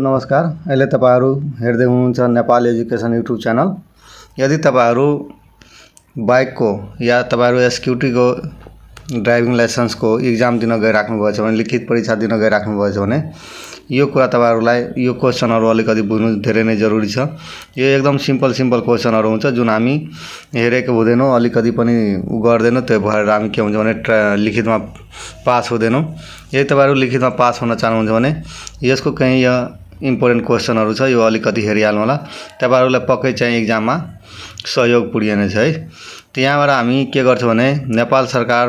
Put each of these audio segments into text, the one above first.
नमस्कार अहिले तपाईँहरू हेर्दै हुनुहुन्छ नेपाल एजुकेसन युट्युब च्यानल यदि तपाईँहरू बाइकको या तपाईँहरू एसक्युटीको ड्राइभिङ लाइसेन्सको इक्जाम दिन गइराख्नुभएछ भने लिखित परीक्षा दिन गइराख्नुभएछ भने यो कुरा तपाईँहरूलाई यो क्वेसनहरू अलिकति बुझ्नु धेरै नै जरुरी छ यो एकदम सिम्पल सिम्पल क्वेसनहरू हुन्छ जुन हामी हेरेको हुँदैनौँ अलिकति पनि गर्दैनौँ त्यो भएर हामी के हुन्छ भने ट्रा लिखितमा पास हुँदैनौँ यदि तपाईँहरू लिखितमा पास हुन चाहनुहुन्छ भने यसको कहीँ इम्पोर्टेन्ट क्वेसनहरू छ यो अलिकति हेरिहाल्नु होला तपाईँहरूलाई पक्कै चाहिँ इक्जाममा सहयोग पुगिनेछ है त्यहाँबाट हामी के गर्छौँ भने नेपाल सरकार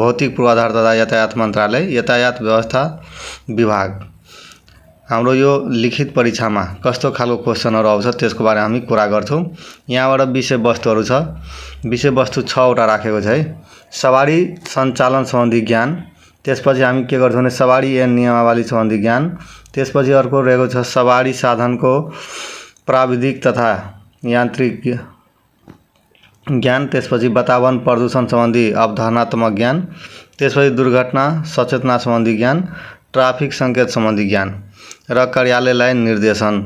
भौतिक पूर्वाधार तथा यातायात मन्त्रालय यातायात व्यवस्था विभाग हाम्रो यो लिखित परीक्षामा कस्तो खालको क्वेसनहरू आउँछ त्यसको बारेमा हामी कुरा गर्छौँ यहाँबाट विषयवस्तुहरू छ विषयवस्तु छवटा राखेको छ है सवारी सञ्चालन सम्बन्धी ज्ञान त्यसपछि हामी के गर्छौँ भने सवारी एन नियमावली सम्बन्धी ज्ञान त्यसपछि अर्को रहेको छ सवारी साधनको प्राविधिक तथा यान्त्रिक ज्ञान त्यसपछि वातावरण प्रदूषण सम्बन्धी अवधारणात्मक ज्ञान त्यसपछि दुर्घटना सचेतना सम्बन्धी ज्ञान ट्राफिक सङ्केत सम्बन्धी ज्ञान र कार्यालयलाई निर्देशन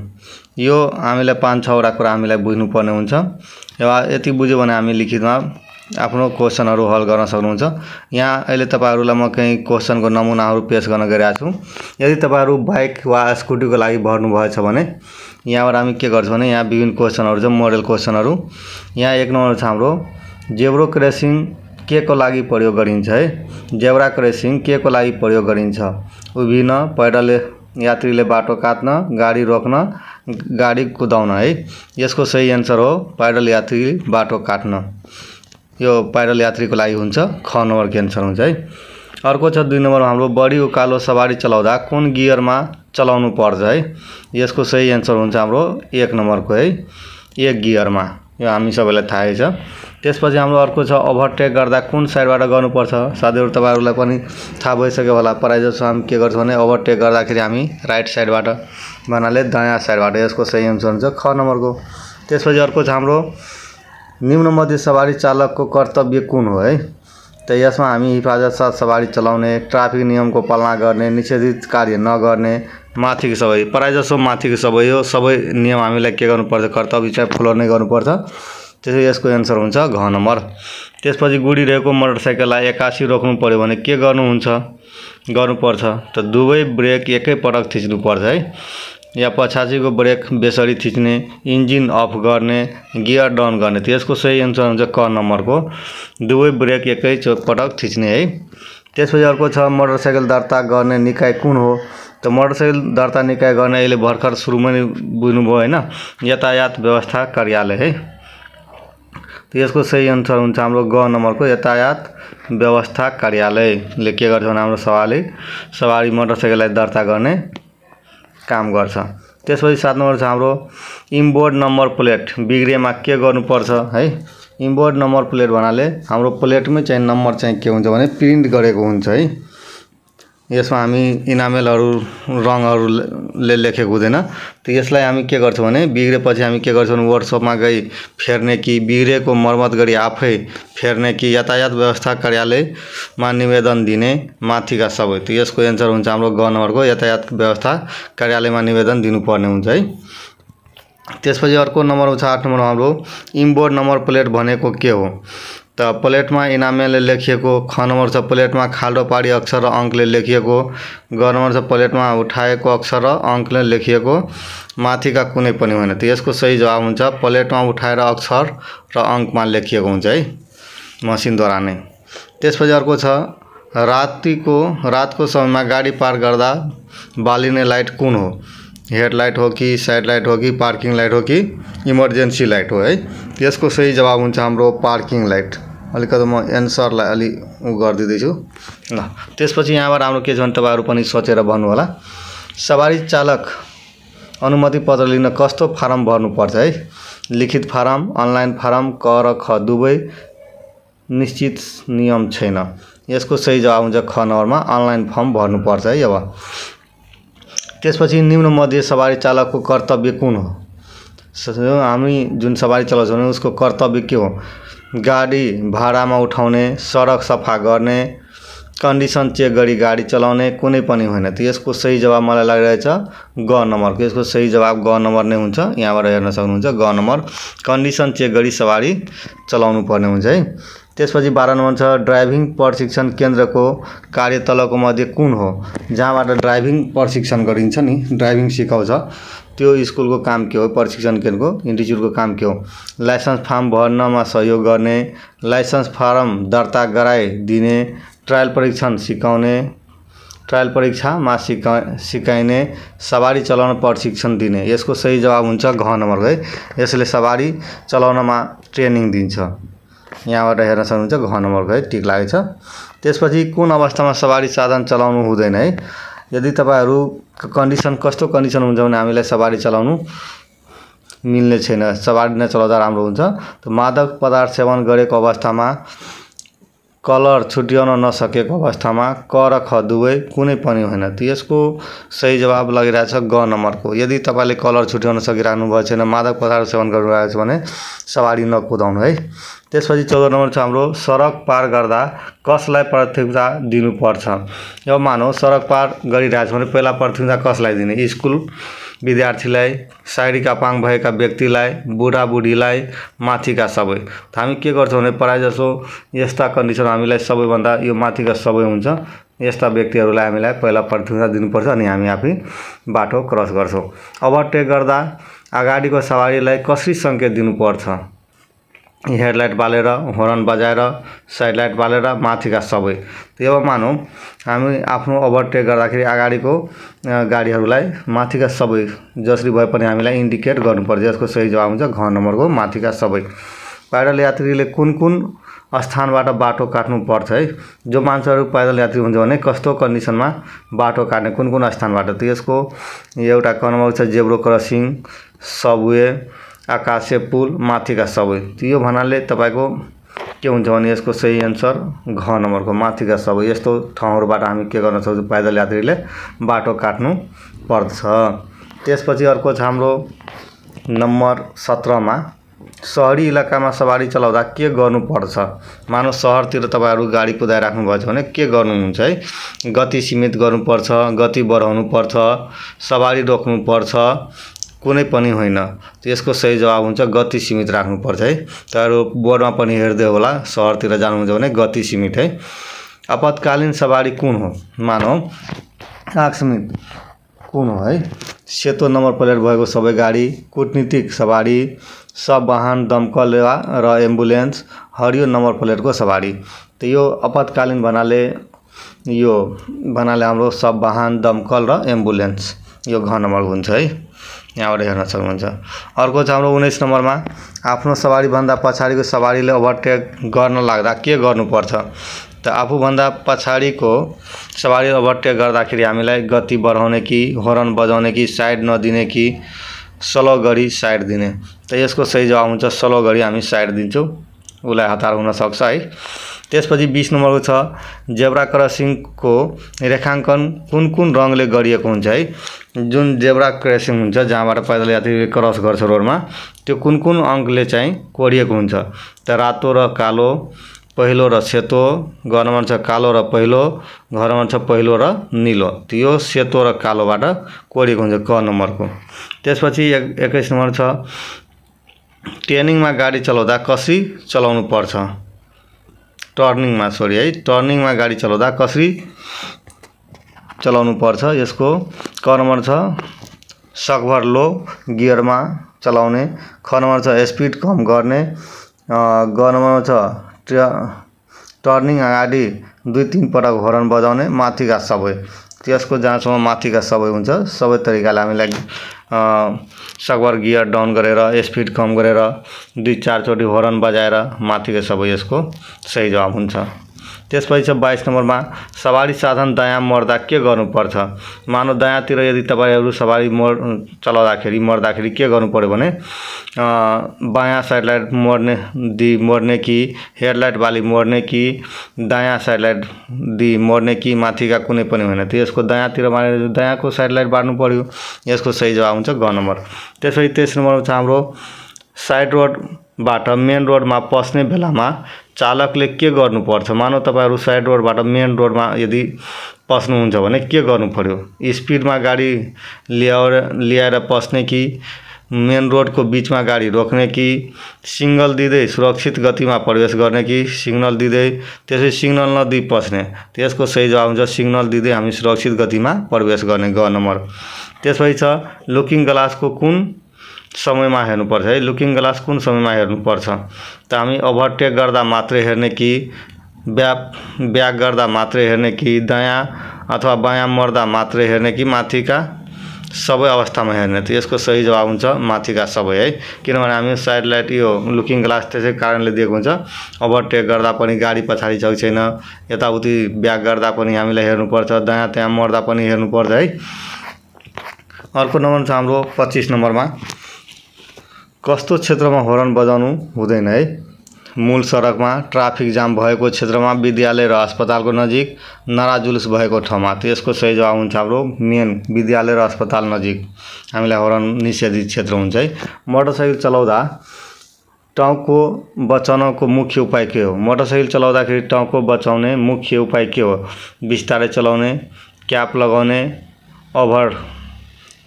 यो हामीलाई पाँच छवटा कुरा हामीलाई बुझ्नुपर्ने हुन्छ यति बुझ्यो भने हामी लिखितमा आफ्नो क्वेसनहरू हल गर्न सक्नुहुन्छ यहाँ अहिले तपाईँहरूलाई म केही क्वेसनको नमुनाहरू पेस गर्न गइरहेको छु यदि तपाईँहरू बाइक वा स्कुटीको लागि भर्नुभएछ भने यहाँबाट हामी के गर्छौँ भने यहाँ विभिन्न क्वेसनहरू छ मोडल क्वेसनहरू यहाँ एक नम्बर छ हाम्रो जेब्रो क्रेसिङ के को लागि प्रयोग गरिन्छ है जेब्रा क्रेसिङ के को लागि प्रयोग गरिन्छ उभिन पैदल यात्रीले बाटो काट्न गाडी रोक्न गाडी कुदाउन है यसको सही एन्सर हो पैदल यात्री बाटो काट्न यो पाइरल यात्रीको लागि हुन्छ ख नम्बर क्यान्सर हुन्छ है अर्को छ दुई नम्बरमा हाम्रो बडी उकालो सवारी चलाउँदा कुन गियरमा चलाउनु पर्छ है यसको सही एन्सर हुन्छ हाम्रो एक नम्बरको है एक गियरमा यो हामी सबैलाई थाहै छ त्यसपछि हाम्रो अर्को छ ओभरटेक गर्दा कुन साइडबाट गर्नुपर्छ साथीहरू तपाईँहरूलाई पनि थाहा भइसक्यो होला प्रायः जसो हामी के गर्छौँ भने ओभरटेक गर्दाखेरि हामी राइट साइडबाट भन्नाले दायाँ साइडबाट यसको सही एन्सर हुन्छ ख नम्बरको त्यसपछि अर्को छ हाम्रो निम्नमध्ये सवारी चालकको कर्तव्य कुन हो है त यसमा हामी हिफाजत साथ सवारी चलाउने ट्राफिक नियमको पालना गर्ने निषेधित कार्य नगर्ने माथिको सबै जसो माथिको सबै हो सबै नियम हामीलाई के गर्नुपर्छ कर्तव्य चाहिँ फलो नै गर्नुपर्छ त्यसै यसको एन्सर हुन्छ घ नम्बर त्यसपछि गुडिरहेको मोटरसाइकललाई एक्कासी रोक्नु पऱ्यो भने के गर्नुहुन्छ गर्नुपर्छ त दुवै ब्रेक एकैपटक थिच्नुपर्छ है या पछाडिको ब्रेक बेसरी थिच्ने इन्जिन अफ गर्ने गियर डाउन गर्ने त्यसको सही एन्सर हुन्छ क नम्बरको दुवै ब्रेक एकै पटक थिच्ने है त्यसपछि अर्को छ मोटरसाइकल दर्ता गर्ने निकाय कुन हो त मोटरसाइकल दर्ता निकाय गर्ने अहिले भर्खर सुरुमा नै बुझ्नुभयो होइन यातायात व्यवस्था कार्यालय है यसको सही एन्सर हुन्छ हाम्रो ग नम्बरको यातायात व्यवस्था कार्यालयले के गर्छ भने हाम्रो सवारी सवारी मोटरसाइकललाई दर्ता गर्ने काम गर्छ त्यसपछि सात नम्बर छ हाम्रो इम्बोर्ड नम्बर प्लेट बिग्रेमा के गर्नुपर्छ है इम्बोर्ड नम्बर प्लेट भन्नाले हाम्रो प्लेटमै चाहिँ नम्बर चाहिँ के हुन्छ भने प्रिन्ट गरेको हुन्छ है यसमा हामी इनामेलहरू रङहरूले लेखेको हुँदैन त यसलाई हामी के गर्छौँ भने बिग्रेपछि हामी के गर्छौँ भने वर्कसपमा गई फेर्ने कि बिग्रेको मर्मत गरी आफै फेर्ने कि यातायात व्यवस्था कार्यालयमा निवेदन दिने माथिका सबै त यसको एन्सर हुन्छ हाम्रो ग नम्बरको यातायात व्यवस्था कार्यालयमा निवेदन दिनुपर्ने हुन्छ है त्यसपछि अर्को नम्बर हुन्छ आठ नम्बरमा हाम्रो इम्बोर्ड नम्बर प्लेट भनेको के हो त प्लेटमा इनामेले लेखिएको ख नम्बर छ प्लेटमा खाल्डो पाडी अक्षर र अङ्कले लेखिएको ग नम्बर छ प्लेटमा उठाएको अक्षर र अङ्कले लेखिएको माथिका कुनै पनि होइन त यसको सही जवाब हुन्छ प्लेटमा उठाएर अक्षर र अङ्कमा लेखिएको हुन्छ है मसिनद्वारा नै त्यसपछि अर्को छ रातिको रातको समयमा गाडी पार गर्दा बालिने लाइट कुन हो हेडलाइट हो कि साइड लाइट हो कि पार्किङ लाइट हो कि इमर्जेन्सी लाइट हो है यसको सही जवाब हुन्छ हाम्रो पार्किङ लाइट अलिकति म एन्सरलाई अलि ऊ गरिदिँदैछु ल त्यसपछि यहाँबाट हाम्रो के छ भने तपाईँहरू पनि सोचेर भन्नु होला सवारी चालक अनुमति पत्र लिन कस्तो फारम भर्नुपर्छ है लिखित फारम अनलाइन फारम क र ख दुवै निश्चित नियम छैन यसको सही जवाब हुन्छ ख नम्बरमा अनलाइन फर्म भर्नुपर्छ है अब त्यसपछि निम्न मध्ये सवारी चालकको कर्तव्य कुन हो हामी जुन सवारी चलाउँछौँ उसको कर्तव्य के हो गाडी भाडामा उठाउने सडक सफा गर्ने कन्डिसन चेक गरी गाडी चलाउने कुनै पनि होइन त यसको सही जवाब मलाई लागिरहेछ ग नम्बरको यसको सही जवाब ग नम्बर नै हुन्छ यहाँबाट हेर्न सक्नुहुन्छ ग नम्बर कन्डिसन चेक गरी सवारी चलाउनु पर्ने हुन्छ है त्यसपछि बाह्र नम्बर छ ड्राइभिङ प्रशिक्षण केन्द्रको कार्य मध्ये कुन हो जहाँबाट ड्राइभिङ प्रशिक्षण गरिन्छ नि ड्राइभिङ सिकाउँछ त्यो स्कुलको काम के हो प्रशिक्षण केन्द्रको इन्स्टिच्युटको काम के हो लाइसेन्स फार्म भर्नमा सहयोग गर्ने लाइसेन्स फारम दर्ता गराइदिने ट्रायल परीक्षण सिकाउने ट्रायल परीक्षामा सिका सिकाइने सवारी चलाउन प्रशिक्षण दिने यसको सही जवाब हुन्छ घ नम्बर है यसले सवारी चलाउनमा ट्रेनिङ दिन्छ यहाँबाट हेर्न सक्नुहुन्छ घ नम्बरको है टिक लागेको छ त्यसपछि कुन अवस्थामा सवारी साधन चलाउनु हुँदैन है यदि तपाईँहरू कन्डिसन कस्तो कन्डिसन हुन्छ भने हामीलाई सवारी चलाउनु मिल्ने छैन सवारी नचलाउँदा राम्रो हुन्छ त मादक पदार्थ सेवन गरेको अवस्थामा कलर छुट्याउन नसकेको अवस्थामा क र ख दुवै कुनै पनि होइन यसको सही जवाब लागिरहेछ ग नम्बरको यदि तपाईँले कलर छुट्याउन सकिरहनु भएको छैन मादक पदार्थ सेवन गरिरहेको छ भने सवारी नकुदाउनु है त्यसपछि चौध नम्बर छ हाम्रो सडक पार गर्दा कसलाई प्राथमिकता दिनुपर्छ यो मानौ सडक पार गरिरहेछ भने पहिला प्राथमिकता कसलाई दिने स्कुल विद्यार्थीलाई साइडका पाङ भएका व्यक्तिलाई बुढाबुढीलाई माथिका सबै हामी के गर्छौँ भने प्रायःजसो यस्ता कन्डिसन हामीलाई सबैभन्दा यो माथिका सबै हुन्छ यस्ता व्यक्तिहरूलाई हामीलाई पहिला प्राथमिकता दिनुपर्छ अनि हामी आफै बाटो क्रस गर्छौँ ओभरटेक गर्दा अगाडिको सवारीलाई कसरी सङ्केत दिनुपर्छ हेडलाइट बालेर हर्न बजाएर साइड लाइट बालेर माथिका सबै त्यो अब मानौँ हामी आफ्नो ओभरटेक गर्दाखेरि अगाडिको गाडीहरूलाई माथिका सबै जसरी भए पनि हामीलाई इन्डिकेट गर्नुपर्छ यसको सही जवाब हुन्छ घर नम्बरको माथिका सबै पैदल यात्रीले कुन कुन स्थानबाट बाटो काट्नुपर्छ है जो मान्छेहरू पैदल यात्री हुन्छ भने कस्तो कन्डिसनमा बाटो काट्ने कुन कुन स्थानबाट त्यसको एउटा क छ जेब्रो क्रसिङ सबवे आकाशे पुल माथिका सबै यो भन्नाले तपाईँको के हुन्छ भने यसको सही एन्सर घ नम्बरको माथिका सबै यस्तो ठाउँहरूबाट हामी के गर्न सक्छौँ पैदल यात्रीले बाटो काट्नु पर्छ त्यसपछि अर्को छ हाम्रो नम्बर सत्रमा सहरी इलाकामा सवारी चलाउँदा के गर्नुपर्छ मानव सहरतिर तपाईँहरू गाडी कुदाइराख्नुभएछ भने के गर्नुहुन्छ है गति सीमित गर्नुपर्छ गति बढाउनुपर्छ सवारी रोक्नुपर्छ कुनै पनि होइन यसको सही जवाब हुन्छ गति सीमित राख्नुपर्छ है तर बोर्डमा पनि हेर्दै होला सहरतिर जानुहुन्छ भने गति सीमित है आपतकालीन सवारी कुन हो मानौ आकस्मित कुन हो है सेतो नम्बर प्लेट भएको सबै गाडी कुटनीतिक सवारी सब वाहन दमकल र एम्बुलेन्स हरियो नम्बर प्लेटको सवारी त यो आपतकालीन भन्नाले यो भन्नाले हाम्रो सब वाहन दमकल र एम्बुलेन्स यो घ नम्बर हुन्छ है यहाँबाट हेर्न सक्नुहुन्छ अर्को छ हाम्रो उन्नाइस नम्बरमा आफ्नो सवारीभन्दा पछाडिको सवारीले ओभरटेक गर्न लाग्दा के गर्नुपर्छ त आफूभन्दा पछाडिको सवारी ओभरटेक गर्दाखेरि हामीलाई गति बढाउने कि हर्न बजाउने कि साइड नदिने कि सलो गरी साइड दिने त यसको सही जवाब हुन्छ सलो गरी हामी साइड दिन्छौँ उसलाई हतार हुनसक्छ है त्यसपछि बिस नम्बरको छ जेब्रा क्रसिङको रेखाङ्कन कुन कुन रङले गरिएको हुन्छ है जुन जेब्रा क्रसिङ हुन्छ जहाँबाट पैदल यात्री क्रस गर्छ रोडमा त्यो कुन कुन अङ्कले चाहिँ कोरिएको हुन्छ त रातो र कालो पहिलो र सेतो घरमा छ कालो र पहिलो घरमा छ पहिलो र निलो त्यो सेतो र कालोबाट कोरिएको हुन्छ क नम्बरको त्यसपछि एक एक्काइस नम्बर छ ट्रेनिङमा गाडी चलाउँदा कसरी चलाउनु पर्छ टर्निङमा सरी है टर्निङमा गाडी चलाउँदा कसरी चलाउनु पर्छ यसको कर्मर छ सकभर लो गियरमा चलाउने नम्बर छ स्पिड कम गर्ने नम्बर छ टर्निङ अगाडि दुई तिन पटक हर्न बजाउने माथिका सबै त्यसको जहाँसम्म माथिका सबै हुन्छ सबै तरिकाले हामीलाई सकभर गियर डाउन गरेर स्पिड कम गरेर दुई चारचोटि हर्न बजाएर माथिका सबै यसको सही जवाब हुन्छ त्यसपछि छ बाइस नम्बरमा सवारी साधन दयाँ मर्दा के गर्नुपर्छ मानव दयाँतिर यदि तपाईँहरू सवारी मोड चलाउँदाखेरि मर्दाखेरि के गर्नु पऱ्यो भने बायाँ साइड मर्ने दि मर्ने कि हेडलाइट बाली मर्ने कि दायाँ साइडलाइट दि मर्ने कि माथिका कुनै पनि होइन त्यो यसको दयाँतिर मानेर दयाँको साइडलाइट बाँड्नु पऱ्यो यसको सही जवाब हुन्छ ग नम्बर त्यसपछि तेइस नम्बरमा छ हाम्रो साइड रोडबाट मेन रोडमा पस्ने बेलामा चालकले के गर्नुपर्छ मानव तपाईँहरू साइड रोडबाट मेन रोडमा यदि पस्नुहुन्छ भने के गर्नु पऱ्यो स्पिडमा गाडी ल्याएर ल्याएर पस्ने कि मेन रोडको बिचमा गाडी रोक्ने कि सिग्नल दिँदै सुरक्षित गतिमा प्रवेश गर्ने कि सिग्नल दिँदै त्यसै सिग्नल नदिई पस्ने त्यसको सही जवाब हुन्छ सिग्नल दिँदै हामी सुरक्षित गतिमा प्रवेश गर्ने ग नम्बर त्यसपछि छ लुकिङ ग्लासको कुन समयमा हेर्नुपर्छ है लुकिङ ग्लास कुन समयमा हेर्नुपर्छ त हामी ओभरटेक गर्दा मात्रै हेर्ने कि ब्या ब्याक गर्दा मात्रै हेर्ने कि दयाँ अथवा बायाँ मर्दा मात्रै हेर्ने कि माथिका सबै अवस्थामा हेर्ने त यसको सही जवाब हुन्छ माथिका सबै है किनभने हामी साइड लाइट यो लुकिङ ग्लास त्यसै कारणले दिएको हुन्छ ओभरटेक गर्दा पनि गाडी पछाडि छ कि छैन यताउति ब्याक गर्दा पनि हामीलाई हेर्नुपर्छ दयाँ त्यहाँ मर्दा पनि हेर्नुपर्छ है अर्को नम्बर छ हाम्रो पच्चिस नम्बरमा कस्तो क्षेत्रमा होरन बजाउनु हुँदैन है मूल सडकमा ट्राफिक जाम भएको क्षेत्रमा विद्यालय र अस्पतालको नजिक नारा जुलुस भएको ठाउँमा त्यसको सही जवाब हुन्छ हाम्रो मेन विद्यालय र अस्पताल नजिक हामीलाई होरन निषेधित क्षेत्र हुन्छ है मोटरसाइकल चलाउँदा टाउको बचाउनको मुख्य उपाय के हो मोटरसाइकल चलाउँदाखेरि टाउको बचाउने मुख्य उपाय के हो बिस्तारै चलाउने क्याप लगाउने ओभर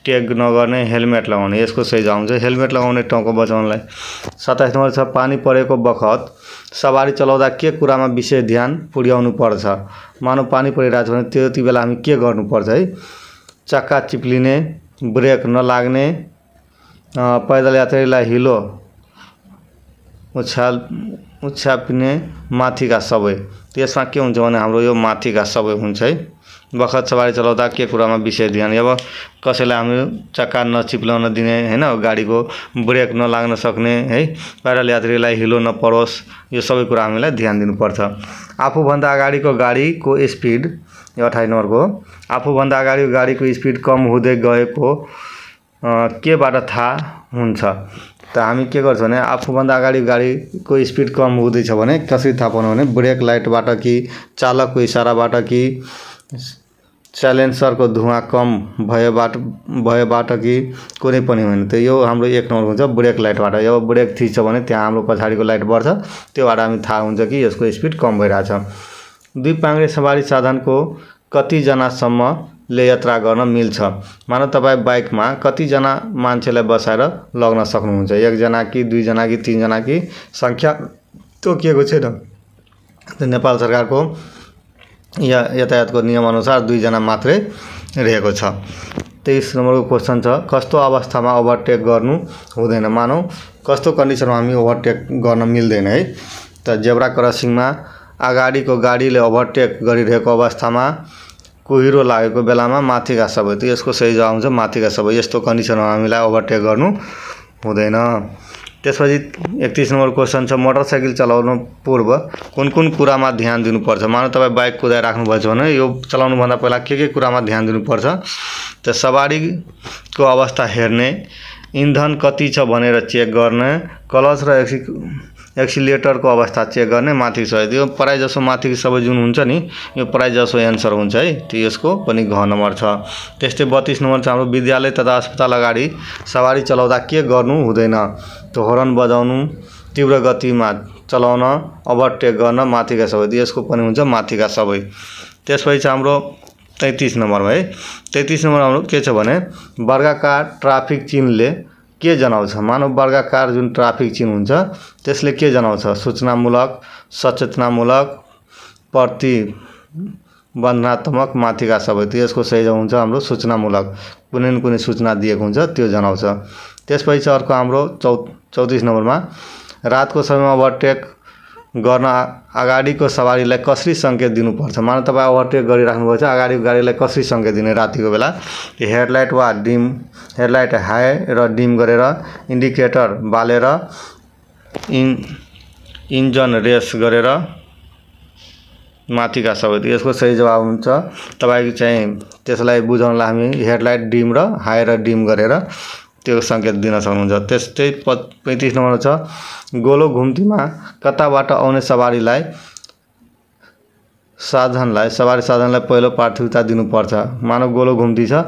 ट्याग नगर्ने हेलमेट लगाउने यसको सही जवाब चाहिँ हेलमेट लगाउने टाउको बचाउनलाई सत्ताइस नम्बर छ पानी परेको बखत सवारी चलाउँदा के कुरामा विशेष ध्यान पुर्याउनु पर्छ मानव पानी परिरहेको छ भने त्यति बेला हामी के गर्नुपर्छ है चक्का चिप्लिने ब्रेक नलाग्ने पैदल यात्रीलाई हिलो उछ्याल उछ्यापिने माथिका सबै त्यसमा के हुन्छ भने हाम्रो यो माथिका सबै हुन्छ है बखत सवारी चलाउँदा के कुरामा विशेष ध्यान अब कसैलाई हामी चक्का नचिप्लाउन दिने होइन गाडीको ब्रेक नलाग्न सक्ने है पैरल यात्रीलाई हिलो नपरोस् यो सबै कुरा हामीलाई ध्यान दिनुपर्छ आफूभन्दा अगाडिको गाडीको स्पिड यो अठाइस नम्बरको आफूभन्दा अगाडिको गाडीको स्पिड कम हुँदै गएको केबाट थाहा हुन्छ त हामी के गर्छौँ भने आफूभन्दा अगाडि गाडीको स्पिड कम हुँदैछ भने कसरी थाहा पाउनु भने ब्रेक लाइटबाट कि चालकको इसाराबाट कि च्यालेन्सरको धुवा कम भएबाट भएबाट कि कुनै पनि होइन त्यो यो हाम्रो एक नम्बर हुन्छ ब्रेक लाइटबाट यो ब्रेक थिच्छ भने त्यहाँ हाम्रो पछाडिको लाइट बढ्छ त्योबाट हामी थाहा हुन्छ कि यसको स्पिड कम भइरहेछ दुई पाङ्ग्रे सवारी साधनको कतिजनासम्मले यात्रा गर्न मिल्छ मानव तपाईँ बाइकमा कतिजना मान्छेलाई बसाएर लग्न सक्नुहुन्छ एकजना कि दुईजना कि तिनजना कि सङ्ख्या तोकिएको छैन नेपाल सरकारको या यातायातको नियमअनुसार दुईजना मात्रै रहेको छ तेइस नम्बरको क्वेसन छ कस्तो अवस्थामा ओभरटेक गर्नु हुँदैन मानौँ कस्तो कन्डिसनमा हामी ओभरटेक गर्न मिल्दैन है त जेब्रा क्रसिङमा अगाडिको गाडीले ओभरटेक गरिरहेको अवस्थामा कुहिरो लागेको बेलामा माथिका सबै त यसको सही जवाब हुन्छ माथिका सबै यस्तो कन्डिसनमा हामीलाई ओभरटेक गर्नु हुँदैन त्यसपछि एकतिस नम्बर क्वेसन छ मोटरसाइकल चलाउनु पूर्व कुन कुन कुरामा ध्यान दिनुपर्छ मानव तपाईँ बाइक कुदाइ राख्नुभएछ भने यो चलाउनुभन्दा पहिला के के कुरामा ध्यान दिनुपर्छ त सवारीको अवस्था हेर्ने इन्धन कति छ भनेर चेक गर्ने कलच र एक्सिक एक्सिलेटरको अवस्था चेक गर्ने माथिको सबै यो प्रायः जसो माथिको सबै जुन हुन्छ नि यो प्रायः जसो एन्सर हुन्छ है त्यो यसको पनि घ नम्बर छ त्यस्तै बत्तिस नम्बर छ हाम्रो विद्यालय तथा अस्पताल अगाडि सवारी चलाउँदा के गर्नु हुँदैन त्यो हर्न बजाउनु तीव्र गतिमा चलाउन ओभरटेक गर्न माथिका सबै यसको पनि हुन्छ माथिका सबै त्यसपछि हाम्रो तैँतिस नम्बरमा है तेत्तिस नम्बर हाम्रो के छ भने वर्गाकार ट्राफिक चिन्हले के जनाउँछ मानव वर्गाकार जुन ट्राफिक चिन हुन्छ त्यसले के जनाउँछ सूचनामूलक सचेतनामूलक प्रति बन्धनात्मक माथिका सबै त्यो यसको सही हुन्छ हाम्रो सूचनामूलक कुनै न कुनै सूचना दिएको हुन्छ त्यो जनाउँछ त्यसपछि अर्को हाम्रो चौ चौतिस नम्बरमा रातको समयमा ओभरटेक गर्न अगाडिको सवारीलाई कसरी सङ्केत दिनुपर्छ मान तपाईँ ओभरटेक गरिराख्नुभएको छ अगाडिको गाडीलाई कसरी सङ्केत दिने रातिको बेला हेडलाइट वा डिम हेडलाइट हाई र डिम गरेर इन्डिकेटर बालेर इन् इन्जन रेस गरेर माथिका सबै यसको सही जवाब हुन्छ तपाईँको चाहिँ त्यसलाई बुझाउनलाई हामी हेडलाइट डिम र हाई र डिम गरेर त्यो सङ्केत दिन सक्नुहुन्छ त्यस्तै प पैँतिस नम्बर छ गोलो घुम्तीमा कताबाट आउने सवारीलाई साधनलाई सवारी साधनलाई पहिलो प्राथमिकता दिनुपर्छ मानव गोलो घुम्ती छ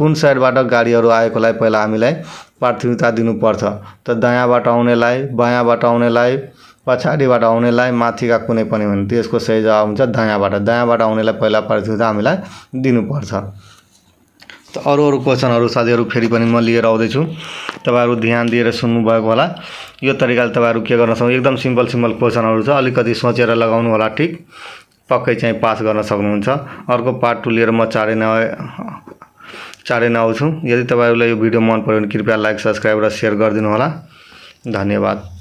कुन साइडबाट गाडीहरू आएकोलाई पहिला हामीलाई प्राथमिकता दिनुपर्छ त दायाँबाट आउनेलाई बायाँबाट आउनेलाई पछाडिबाट आउनेलाई माथिका कुनै पनि हुन् त्यसको सही जवाब हुन्छ दायाँबाट दायाँबाट आउनेलाई पहिला प्राथमिकता हामीलाई दिनुपर्छ अरू अरू क्वेसनहरू साथीहरू फेरि पनि म लिएर आउँदैछु तपाईँहरू ध्यान दिएर सुन्नुभएको होला यो तरिकाले तपाईँहरू के गर्न सक्नु एकदम सिम्पल सिम्पल क्वेसनहरू छ अलिकति सोचेर लगाउनु होला ठिक पक्कै चाहिँ पास गर्न सक्नुहुन्छ अर्को पार्ट टू लिएर म चाँडै न चाँडै नआउँछु यदि तपाईँहरूलाई यो भिडियो मन पऱ्यो भने कृपया लाइक सब्सक्राइब र सेयर गरिदिनु होला धन्यवाद